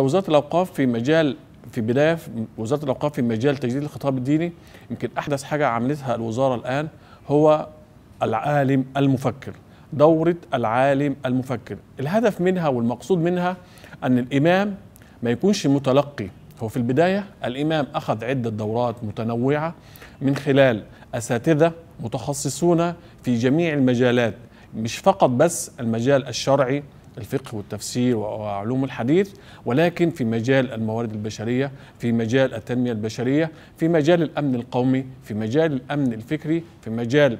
وزاره الاوقاف في مجال في بدايه وزاره الاوقاف في مجال تجديد الخطاب الديني يمكن احدث حاجه عملتها الوزاره الان هو العالم المفكر دوره العالم المفكر الهدف منها والمقصود منها ان الامام ما يكونش متلقي هو في البدايه الامام اخذ عده دورات متنوعه من خلال اساتذه متخصصون في جميع المجالات مش فقط بس المجال الشرعي الفقه والتفسير وعلوم الحديث ولكن في مجال الموارد البشرية في مجال التنمية البشرية في مجال الأمن القومي في مجال الأمن الفكري في مجال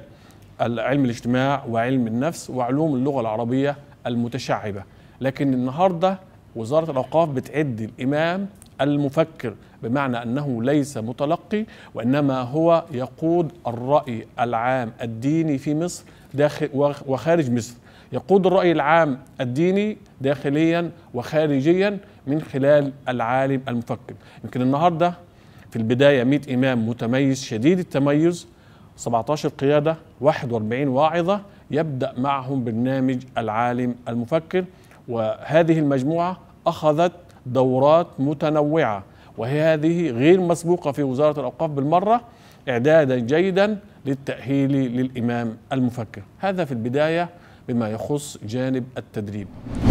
علم الاجتماع وعلم النفس وعلوم اللغة العربية المتشعبة لكن النهاردة وزارة الأوقاف بتعد الإمام المفكر بمعنى انه ليس متلقي وانما هو يقود الراي العام الديني في مصر داخل وخارج مصر يقود الراي العام الديني داخليا وخارجيا من خلال العالم المفكر يمكن النهارده في البدايه 100 امام متميز شديد التميز 17 قياده 41 واعظه يبدا معهم برنامج العالم المفكر وهذه المجموعه اخذت دورات متنوعة وهي هذه غير مسبوقة في وزارة الأوقاف بالمرة إعدادا جيدا للتأهيل للإمام المفكر هذا في البداية بما يخص جانب التدريب